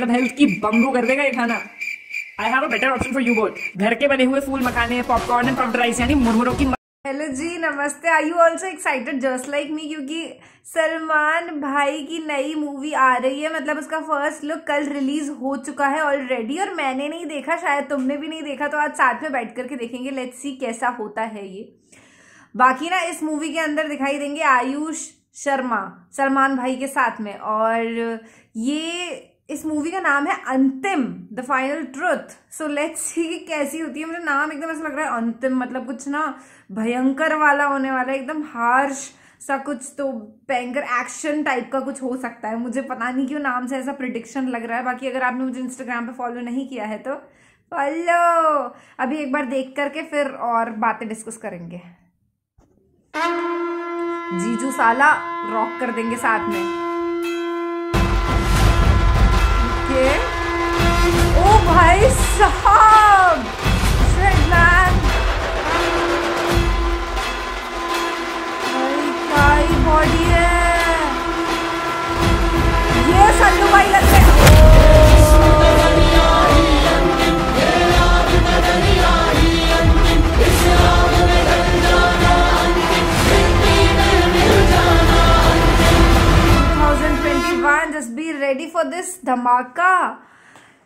मतलब हेल्थ की बम्बू कर देगा ये खाना I have a better option for you both घर के बने हुए फूल मखाने पॉपकॉर्न एंड पफ्ड राइस यानी मुरमुरों की हेलो जी नमस्ते I you also excited just like me क्योंकि सलमान भाई की नई मूवी आ रही है मतलब उसका फर्स्ट लुक कल रिलीज हो चुका है ऑलरेडी और मैंने नहीं देखा शायद तुमने भी नहीं देखा तो आज साथ में बैठ करके देखेंगे लेट्स सी कैसा होता है ये बाकी ना इस मूवी के अंदर दिखाई देंगे आयुष शर्मा सलमान भाई के साथ में और ये इस मूवी का नाम है Antim the final truth so let's see कैसी होती है मुझे नाम एकदम ऐसा लग रहा है अंतिम मतलब कुछ ना भयंकर वाला होने वाला है एकदम हार्श सा कुछ तो भयंकर एक्शन टाइप का कुछ हो सकता है मुझे पता नहीं क्यों नाम से ऐसा प्रिडिक्शन लग रहा है बाकी अगर आपने मुझे इंस्टाग्राम पे फॉलो नहीं किया है तो फॉलो अभी एक बार देख करके फिर और बातें डिस्कस करेंगे जीजू साला रॉक कर देंगे साथ में रेडी फॉर दिस धमाका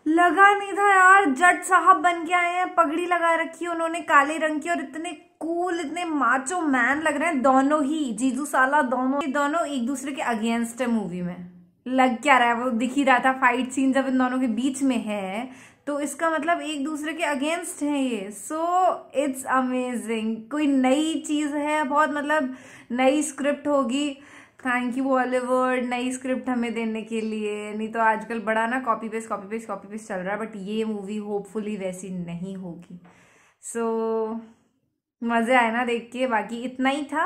लगा नहीं था यार जट साहब बन के आए हैं पगड़ी लगा रखी है उन्होंने काले रंग की और इतने कूल इतने माचो मैन लग रहे हैं दोनों ही जीजू साला दोनों दोनों एक दूसरे के अगेंस्ट है मूवी में लग क्या रहा है वो दिख ही रहा था फाइट सीन जब इन दोनों के बीच में है तो इसका मतलब एक दूसरे के अगेंस्ट है ये सो इट्स अमेजिंग कोई नई चीज़ है बहुत मतलब नई स्क्रिप्ट होगी थैंक यू बॉलीवुड नई स्क्रिप्ट हमें देने के लिए नहीं तो आजकल बड़ा ना copy paste copy paste copy paste चल रहा है बट ये मूवी होपफुली वैसी नहीं होगी सो so, मज़े आए ना देख के बाकी इतना ही था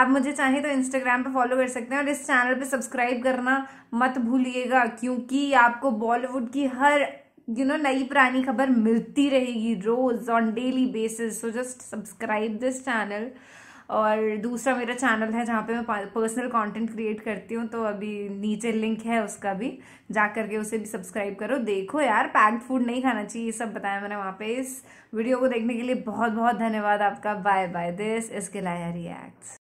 आप मुझे चाहे तो इंस्टाग्राम पे फॉलो कर सकते हैं और इस चैनल पे सब्सक्राइब करना मत भूलिएगा क्योंकि आपको बॉलीवुड की हर यू नो नई पुरानी खबर मिलती रहेगी रोज on daily basis so just subscribe this channel और दूसरा मेरा चैनल है जहाँ पे मैं पर्सनल कंटेंट क्रिएट करती हूँ तो अभी नीचे लिंक है उसका भी जा करके उसे भी सब्सक्राइब करो देखो यार पैक्ड फूड नहीं खाना चाहिए ये सब बताया मैंने वहाँ पे इस वीडियो को देखने के लिए बहुत बहुत धन्यवाद आपका बाय बाय दिस इसके लाया रिएक्ट्स